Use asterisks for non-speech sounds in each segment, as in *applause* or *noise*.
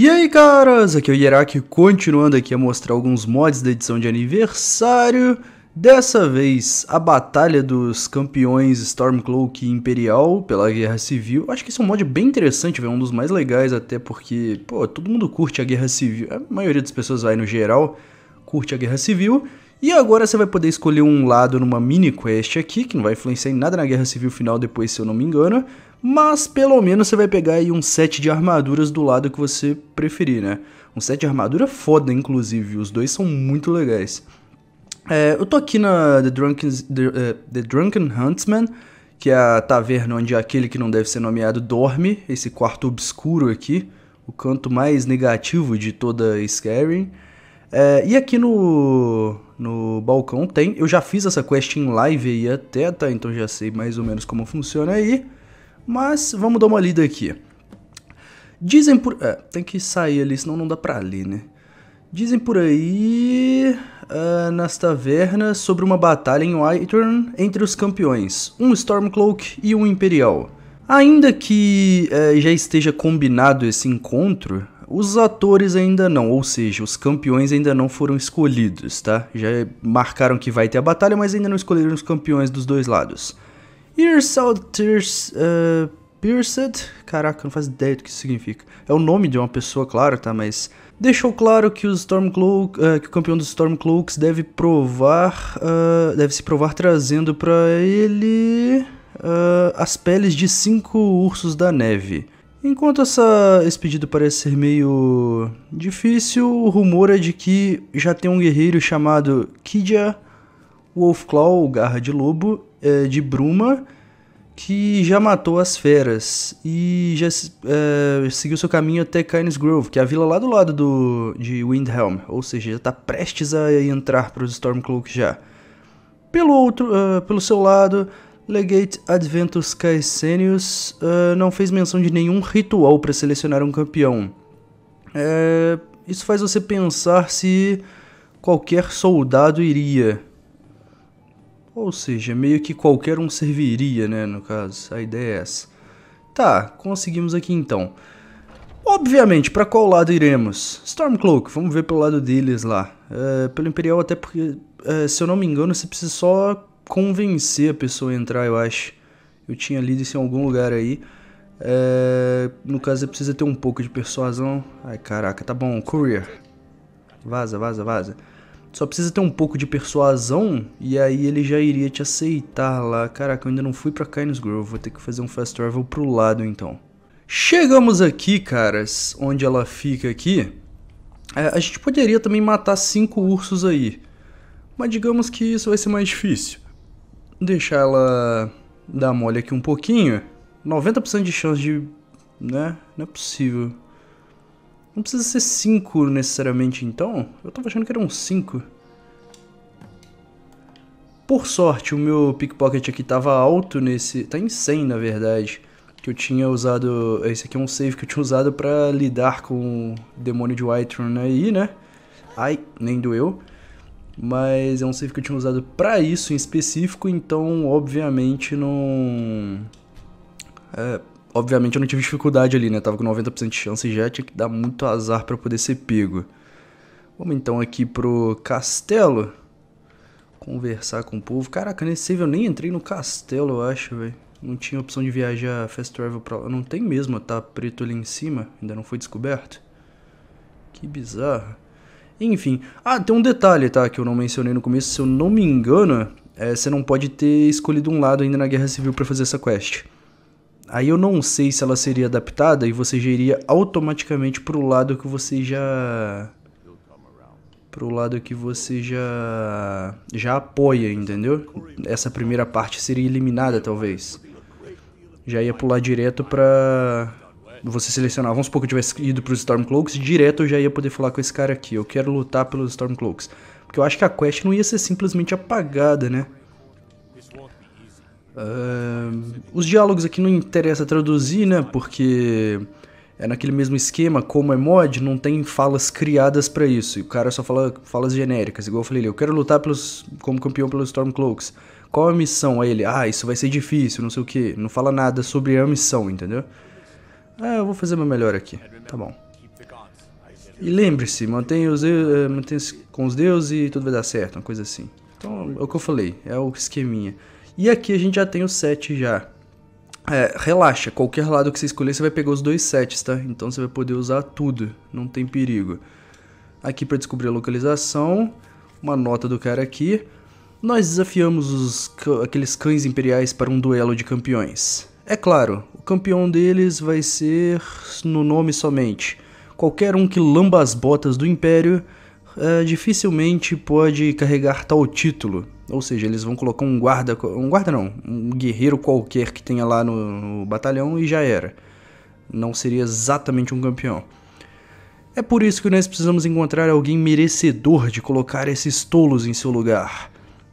E aí caras, aqui é o Hieraki continuando aqui a mostrar alguns mods da edição de aniversário. Dessa vez, a batalha dos campeões Stormcloak e Imperial pela Guerra Civil. Acho que esse é um mod bem interessante, véio, um dos mais legais até porque, pô, todo mundo curte a Guerra Civil. A maioria das pessoas vai no geral, curte a Guerra Civil. E agora você vai poder escolher um lado numa mini quest aqui, que não vai influenciar em nada na Guerra Civil Final depois, se eu não me engano, mas pelo menos você vai pegar aí um set de armaduras do lado que você preferir, né? Um set de armadura foda, inclusive, os dois são muito legais. É, eu tô aqui na The Drunken, The, uh, The Drunken Huntsman, que é a taverna onde aquele que não deve ser nomeado dorme, esse quarto obscuro aqui, o canto mais negativo de toda Skyrim. É, e aqui no, no balcão tem. Eu já fiz essa quest em live aí até, tá? Então já sei mais ou menos como funciona aí. Mas vamos dar uma lida aqui. Dizem por... É, tem que sair ali, senão não dá pra ler, né? Dizem por aí, uh, nas tavernas, sobre uma batalha em Whiterun entre os campeões, um Stormcloak e um Imperial. Ainda que uh, já esteja combinado esse encontro, os atores ainda não, ou seja, os campeões ainda não foram escolhidos, tá? Já marcaram que vai ter a batalha, mas ainda não escolheram os campeões dos dois lados. Earsalt Uh, eh, Pierced? Caraca, não faço ideia do que isso significa. É o nome de uma pessoa, claro, tá? Mas deixou claro que, Stormcloak, uh, eh, que o campeão dos Stormcloaks deve provar, uh, deve se provar trazendo para ele uh, as peles de cinco ursos da neve. Enquanto essa, esse pedido parece ser meio difícil, o rumor é de que já tem um guerreiro chamado Kidia Wolfclaw, garra de lobo, é, de Bruma, que já matou as feras e já é, seguiu seu caminho até Kynes Grove, que é a vila lá do lado do, de Windhelm, ou seja, já está prestes a entrar para os Stormcloak já. Pelo, outro, uh, pelo seu lado, Legate Adventus Caesenius uh, eh, não fez menção de nenhum ritual para selecionar um campeão. É, isso faz você pensar se qualquer soldado iria. Ou seja, meio que qualquer um serviria, né, no caso. A ideia é essa. Tá, conseguimos aqui então. Obviamente, para qual lado iremos? Stormcloak, vamos ver pelo lado deles lá. É, pelo Imperial, até porque, é, se eu não me engano, você precisa só convencer a pessoa a entrar, eu acho. Eu tinha lido isso em algum lugar aí. É, no caso, você precisa ter um pouco de persuasão. Ai, caraca, tá bom. Courier. Vaza, vaza, vaza. Só precisa ter um pouco de persuasão e aí ele já iria te aceitar lá. Caraca, eu ainda não fui pra Kynes Grove. Vou ter que fazer um fast travel pro lado, então. Chegamos aqui, caras, onde ela fica aqui. É, a gente poderia também matar cinco ursos aí. Mas digamos que isso vai ser mais difícil deixar ela dar mole aqui um pouquinho. 90% de chance de... né? Não é possível. Não precisa ser 5 necessariamente, então. Eu tava achando que era um 5. Por sorte, o meu pickpocket aqui tava alto nesse... Tá em 100, na verdade. Que eu tinha usado... Esse aqui é um save que eu tinha usado pra lidar com o demônio de Whiterun aí, né? Ai, nem doeu mas é um save que eu tinha usado para isso em específico, então obviamente não. É, obviamente eu não tive dificuldade ali, né? Tava com 90% de chance e já tinha que dar muito azar para poder ser pego. Vamos então aqui pro castelo. Conversar com o povo. Caraca, nesse save eu nem entrei no castelo, eu acho, velho. Não tinha opção de viajar fast travel pra lá. Não tem mesmo, tá preto ali em cima. Ainda não foi descoberto. Que bizarro. Enfim. Ah, tem um detalhe, tá? Que eu não mencionei no começo. Se eu não me engano, é, você não pode ter escolhido um lado ainda na Guerra Civil para fazer essa quest. Aí eu não sei se ela seria adaptada e você já iria automaticamente pro lado que você já. Pro lado que você já. já apoia, entendeu? Essa primeira parte seria eliminada, talvez. Já ia pular direto pra você selecionar, vamos supor que eu tivesse ido pros Stormcloaks, direto eu já ia poder falar com esse cara aqui, eu quero lutar pelos Stormcloaks. Porque eu acho que a quest não ia ser simplesmente apagada, né? Uh, os diálogos aqui não interessa traduzir, né? Porque é naquele mesmo esquema, como é mod, não tem falas criadas para isso. E o cara só fala falas genéricas, igual eu falei ali, eu quero lutar pelos, como campeão pelos Stormcloaks. Qual a missão? Aí ele, ah, isso vai ser difícil, não sei o que. Não fala nada sobre a missão, entendeu? Ah, eu vou fazer meu melhor aqui. Tá bom. E lembre-se, mantenha, os, eh, mantenha com os deuses e tudo vai dar certo, uma coisa assim. Então, é o que eu falei, é o esqueminha. E aqui a gente já tem o 7 já. É, relaxa, qualquer lado que você escolher, você vai pegar os dois sets, tá? Então você vai poder usar tudo, não tem perigo. Aqui para descobrir a localização, uma nota do cara aqui. Nós desafiamos os, aqueles cães imperiais para um duelo de campeões. É claro, campeão deles vai ser no nome somente. Qualquer um que lamba as botas do Império é, dificilmente pode carregar tal título. Ou seja, eles vão colocar um guarda, um guarda não, um guerreiro qualquer que tenha lá no, no batalhão e já era. Não seria exatamente um campeão. É por isso que nós precisamos encontrar alguém merecedor de colocar esses tolos em seu lugar.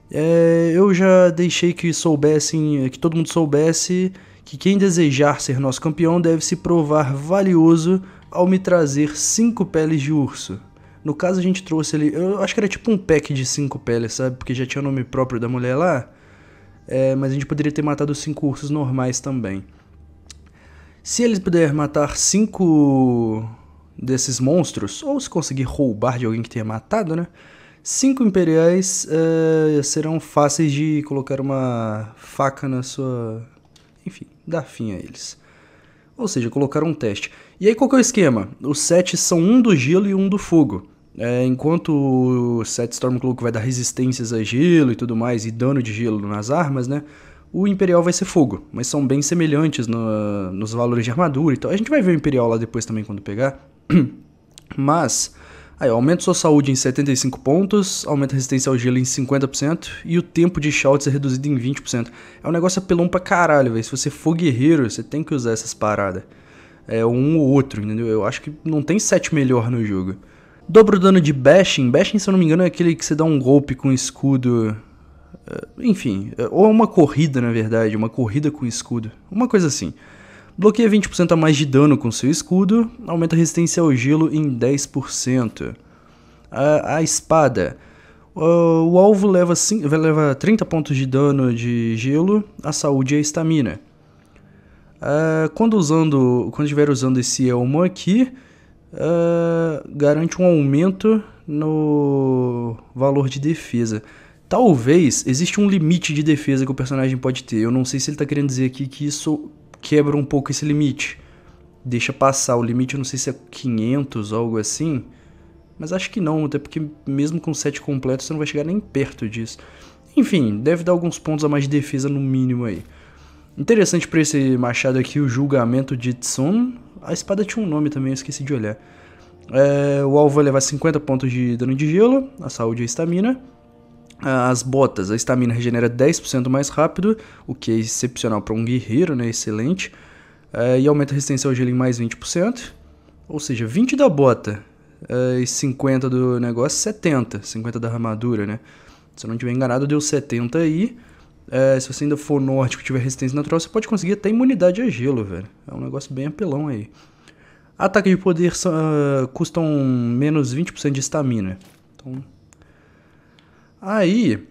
É, eu já deixei que soubessem, que todo mundo soubesse que quem desejar ser nosso campeão deve se provar valioso ao me trazer cinco peles de urso. No caso, a gente trouxe ali. Eu acho que era tipo um pack de cinco peles, sabe? Porque já tinha o nome próprio da mulher lá. É, mas a gente poderia ter matado cinco ursos normais também. Se ele puder matar cinco desses monstros, ou se conseguir roubar de alguém que tenha matado, né? Cinco imperiais é, serão fáceis de colocar uma faca na sua. Enfim dar fim a eles. Ou seja, colocaram um teste. E aí qual que é o esquema? Os sets são um do gelo e um do fogo. É, enquanto o set Stormcloak vai dar resistências a gelo e tudo mais, e dano de gelo nas armas, né? O Imperial vai ser fogo, mas são bem semelhantes no, nos valores de armadura e tal. A gente vai ver o Imperial lá depois também quando pegar. *clears throat* mas Aí, aumenta sua saúde em 75 pontos, aumenta a resistência ao gelo em 50% e o tempo de shouts é reduzido em 20%. É um negócio apelão pra caralho, velho. Se você for guerreiro, você tem que usar essas paradas. É um ou outro, entendeu? Eu acho que não tem sete melhor no jogo. Dobro dano de bashing. Bashing, se eu não me engano, é aquele que você dá um golpe com escudo. Eh, enfim, eh, ou é uma corrida, na verdade. Uma corrida com escudo. Uma coisa assim. Bloqueia 20% a mais de dano com seu escudo, aumenta a resistência ao gelo em 10%. A, a espada. O, o alvo leva, leva 30 pontos de dano de gelo, a saúde e a estamina. Uh, quando usando, quando estiver usando esse elmo aqui, uh, garante um aumento no valor de defesa. Talvez existe um limite de defesa que o personagem pode ter. Eu não sei se ele está querendo dizer aqui que isso quebra um pouco esse limite. Deixa passar o limite, eu não sei se é 500 ou algo assim, mas acho que não, até porque mesmo com 7 completo você não vai chegar nem perto disso. Enfim, deve dar alguns pontos a mais de defesa no mínimo aí. Interessante para esse machado aqui o julgamento de Tsun. A espada tinha um nome também, eu esqueci de olhar. É, o alvo vai é levar 50 pontos de dano de gelo, a saúde e a estamina. As botas, a estamina regenera 10% mais rápido, o que é excepcional para um guerreiro, né? Excelente. É, e aumenta a resistência ao gelo em mais 20%. Ou seja, 20 da bota é, e 50 do negócio, 70. 50 da armadura, né? Se eu não estiver enganado, deu 70 aí. É, se você ainda for nórdico e tiver resistência natural, você pode conseguir até imunidade a gelo, velho. É um negócio bem apelão aí. Ataque de poder uh, custam menos 20% de estamina. Então, Aí,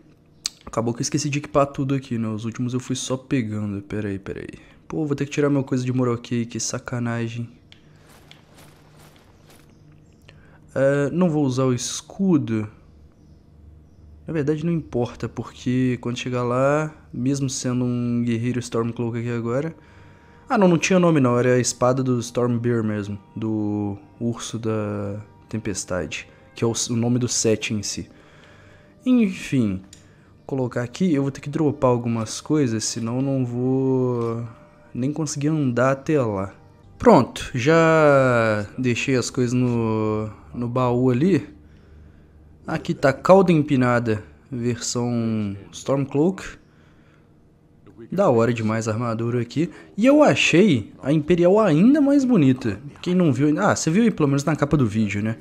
acabou que eu esqueci de equipar tudo aqui, né? Os últimos eu fui só pegando. Pera aí, pera aí. Pô, vou ter que tirar minha coisa de moroquei, que sacanagem. Uh, não vou usar o escudo. Na verdade não importa, porque quando chegar lá, mesmo sendo um guerreiro Stormcloak aqui agora... Ah não, não tinha nome não, era a espada do Stormbear mesmo, do Urso da Tempestade, que é o nome do set em si. Enfim, colocar aqui, eu vou ter que dropar algumas coisas, senão não vou nem conseguir andar até lá. Pronto, já deixei as coisas no, no baú ali. Aqui tá cauda empinada, versão Stormcloak. Da hora demais a armadura aqui. E eu achei a Imperial ainda mais bonita. Quem não viu... Ah, você viu aí pelo menos na capa do vídeo, né?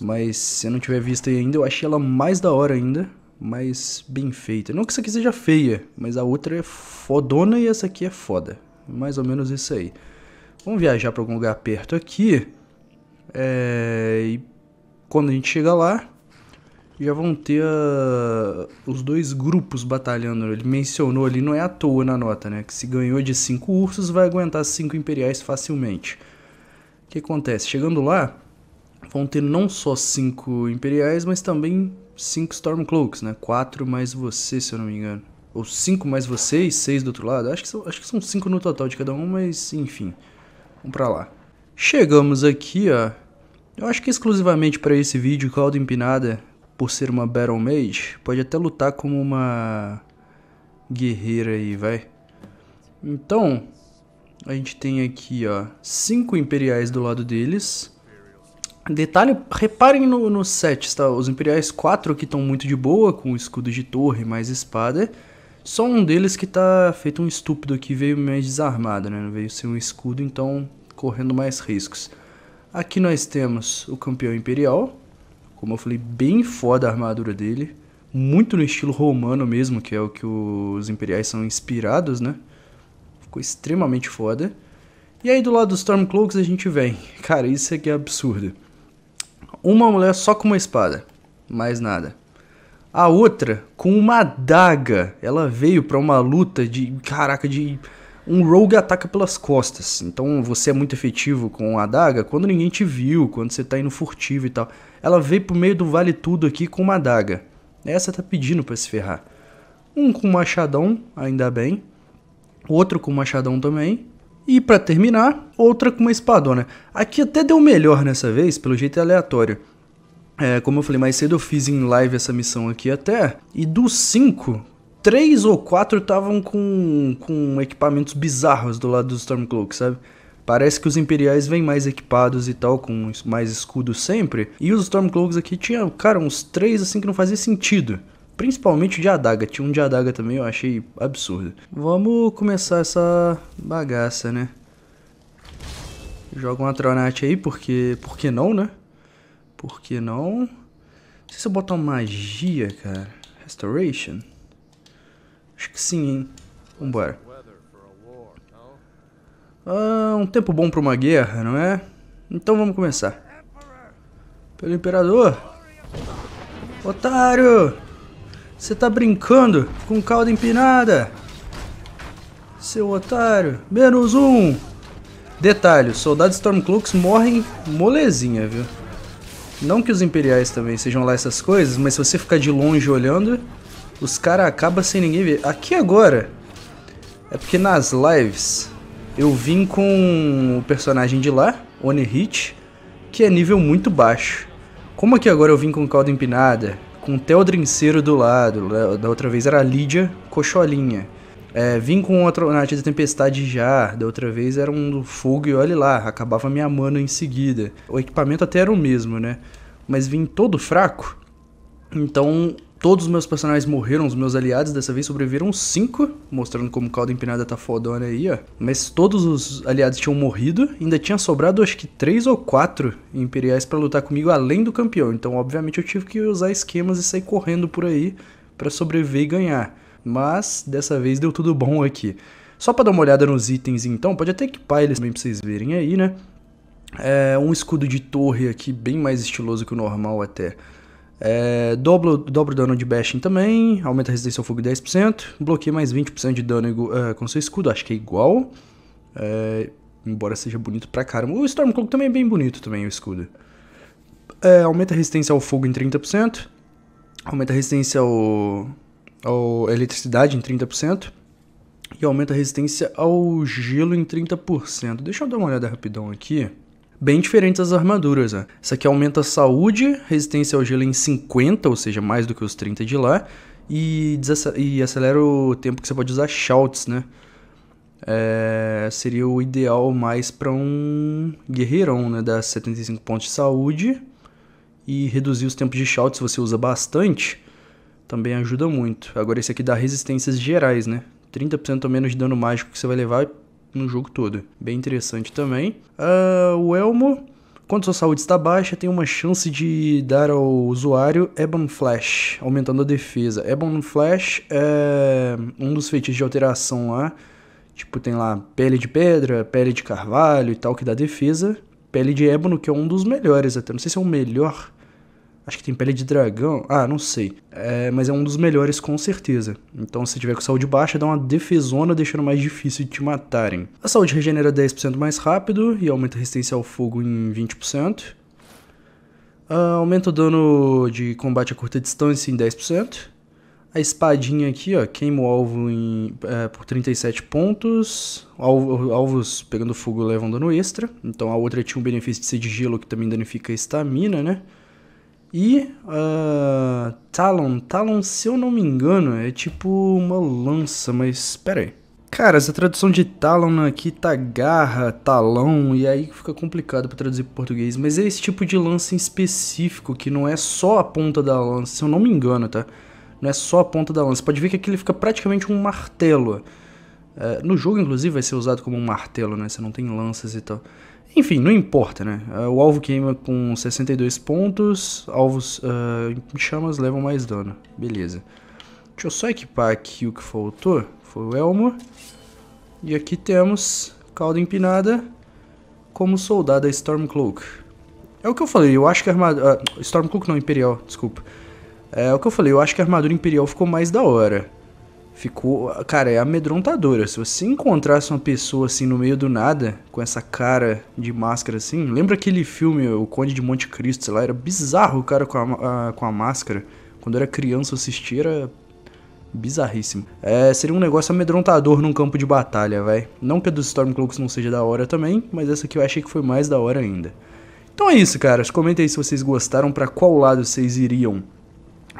Mas se eu não tiver visto ainda, eu achei ela mais da hora ainda. Mais bem feita. Não que essa aqui seja feia, mas a outra é fodona e essa aqui é foda. Mais ou menos isso aí. Vamos viajar para algum lugar perto aqui. É... E quando a gente chegar lá, já vão ter os dois grupos batalhando. Ele mencionou ali, não é à toa na nota, né? Que se ganhou de cinco ursos, vai aguentar cinco imperiais facilmente. O que acontece? Chegando lá, vão ter não só cinco imperiais, mas também cinco Stormcloaks, né? Quatro mais você, se eu não me engano. Ou cinco mais você e seis do outro lado. Acho que são, acho que são cinco no total de cada um, mas enfim. Vamos pra lá. Chegamos aqui, ó. Eu acho que exclusivamente para esse vídeo, Caldo Empinada, por ser uma Battle Mage, pode até lutar como uma guerreira aí, vai. Então, a gente tem aqui, ó, cinco imperiais do lado deles Detalhe, reparem no, no set, tá? Os Imperiais 4 que estão muito de boa, com escudo de torre mais espada. Só um deles que tá feito um estúpido aqui, veio mais desarmado, né? Veio sem um escudo, então correndo mais riscos. Aqui nós temos o campeão imperial. Como eu falei, bem foda a armadura dele. Muito no estilo romano mesmo, que é o que os imperiais são inspirados, né? Ficou extremamente foda. E aí do lado dos Stormcloaks a gente vem. *laughs* Cara, isso aqui é, é absurdo uma mulher só com uma espada, mais nada. A outra com uma adaga. Ela veio para uma luta de caraca de um rogue ataca pelas costas. Então você é muito efetivo com a adaga quando ninguém te viu, quando você tá indo furtivo e tal. Ela veio pro meio do vale tudo aqui com uma adaga. Essa tá pedindo para se ferrar. Um com machadão, ainda bem. Outro com machadão também. E para terminar, outra com uma espadona. Aqui até deu melhor nessa vez, pelo jeito é aleatório. É, como eu falei mais cedo, eu fiz em live essa missão aqui até. E dos cinco, três ou quatro estavam com, com equipamentos bizarros do lado do Stormcloak, sabe? Parece que os Imperiais vêm mais equipados e tal, com mais escudo sempre. E os Stormcloaks aqui tinham, cara, uns três assim que não fazia sentido. Principalmente o de adaga. Tinha um de adaga também, eu achei absurdo. Vamos começar essa bagaça, né? Joga uma tronate aí, porque... Por que não, né? Por que não? Se eu botar uma magia, cara... Restoration? Acho que sim, hein? Vambora. Ah, um tempo bom pra uma guerra, não é? Então vamos começar. Pelo Imperador! Otário! Você tá brincando com cauda empinada? Seu otário. Menos um. Detalhe, os soldados Stormcloaks morrem molezinha, viu? Não que os imperiais também sejam lá essas coisas, mas se você ficar de longe olhando, os caras acabam sem ninguém ver. Aqui agora, é porque nas lives eu vim com o personagem de lá, Onehit, que é nível muito baixo. Como aqui agora eu vim com cauda empinada, com Teodrin Ciro do lado, da outra vez era Lídia Cocholinha. É, vim com outro na da tempestade já, da outra vez era um do fogo e olhe lá, acabava minha mana em seguida. O equipamento até era o mesmo, né? Mas vim todo fraco. Então Todos os meus personagens morreram, os meus aliados dessa vez sobreviveram 5, mostrando como o caldo empinada tá fodona aí, ó. Mas todos os aliados tinham morrido, ainda tinha sobrado acho que 3 ou 4 imperiais para lutar comigo além do campeão. Então, obviamente, eu tive que usar esquemas e sair correndo por aí para sobreviver e ganhar. Mas dessa vez deu tudo bom aqui. Só para dar uma olhada nos itens então, pode até equipar eles também pra vocês verem aí, né? É um escudo de torre aqui bem mais estiloso que o normal até. É, dobro, dobro dano de bashing também, aumenta a resistência ao fogo 10%, bloqueia mais 20% de dano uh, com seu escudo, acho que é igual. É, embora seja bonito pra caramba. O Stormcloak também é bem bonito também, o escudo. É, aumenta a resistência ao fogo em 30%, aumenta a resistência ao, ao eletricidade em 30%. E aumenta a resistência ao gelo em 30%. Deixa eu dar uma olhada rapidão aqui bem diferentes as armaduras. Né? Essa aqui aumenta a saúde, resistência ao gelo em 50, ou seja, mais do que os 30 de lá, e, e acelera o tempo que você pode usar shouts, né? É, seria o ideal mais para um guerreirão, né? Dar 75 pontos de saúde e reduzir os tempos de shout se você usa bastante, também ajuda muito. Agora esse aqui dá resistências gerais, né? 30% ou menos de dano mágico que você vai levar no jogo todo. Bem interessante também. Uh, o Elmo, quando sua saúde está baixa, tem uma chance de dar ao usuário Ebon Flash, aumentando a defesa. Ebon Flash é um dos feitiços de alteração lá. Tipo, tem lá pele de pedra, pele de carvalho e tal, que dá defesa. Pele de ébano que é um dos melhores até. Não sei se é o melhor, Acho que tem pele de dragão. Ah, não sei. É, mas é um dos melhores com certeza. Então se tiver com saúde baixa, dá uma defesona, deixando mais difícil de te matarem. A saúde regenera 10% mais rápido e aumenta a resistência ao fogo em 20%. Uh, ah, aumenta o dano de combate a curta distância em 10%. A espadinha aqui, ó, queima o alvo em, é, por 37 pontos. Alvo, alvos pegando fogo levam dano extra. Então a outra tinha um benefício de ser de gelo que também danifica a estamina, né? E uh, Talon, Talon, se eu não me engano, é tipo uma lança, mas pera aí. Cara, essa tradução de Talon aqui tá garra, talão, e aí fica complicado para traduzir para português. Mas é esse tipo de lança em específico, que não é só a ponta da lança, se eu não me engano, tá? Não é só a ponta da lança. Pode ver que aqui ele fica praticamente um martelo. Uh, no jogo, inclusive, vai ser usado como um martelo, né? Você não tem lanças e tal. Enfim, não importa, né? É, o alvo queima com 62 pontos, alvos uh, em chamas levam mais dano. Beleza. Deixa eu só equipar aqui o que faltou. Foi o Elmo. E aqui temos Calda Empinada como soldada Stormcloak. É o que eu falei, eu acho que a armadura... Uh, ah, Stormcloak não, Imperial, desculpa. É o que eu falei, eu acho que a armadura Imperial ficou mais da hora. Ficou. Cara, é amedrontadora. Se você encontrasse uma pessoa assim no meio do nada, com essa cara de máscara assim. Lembra aquele filme, O Conde de Monte Cristo, sei lá? Era bizarro o cara com a, a com a máscara. Quando eu era criança, eu assistia, era bizarríssimo. É, seria um negócio amedrontador num campo de batalha, vai. Não que a dos Stormcloaks não seja da hora também, mas essa aqui eu achei que foi mais da hora ainda. Então é isso, caras. Comentem aí se vocês gostaram, para qual lado vocês iriam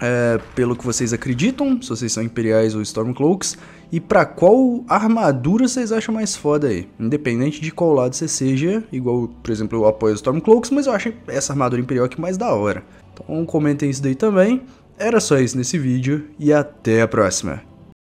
é, pelo que vocês acreditam, se vocês são imperiais ou stormcloaks, e para qual armadura vocês acham mais foda aí. Independente de qual lado você seja, igual, por exemplo, eu apoio os stormcloaks, mas eu acho essa armadura imperial aqui mais da hora. Então comentem isso daí também. Era só isso nesse vídeo e até a próxima.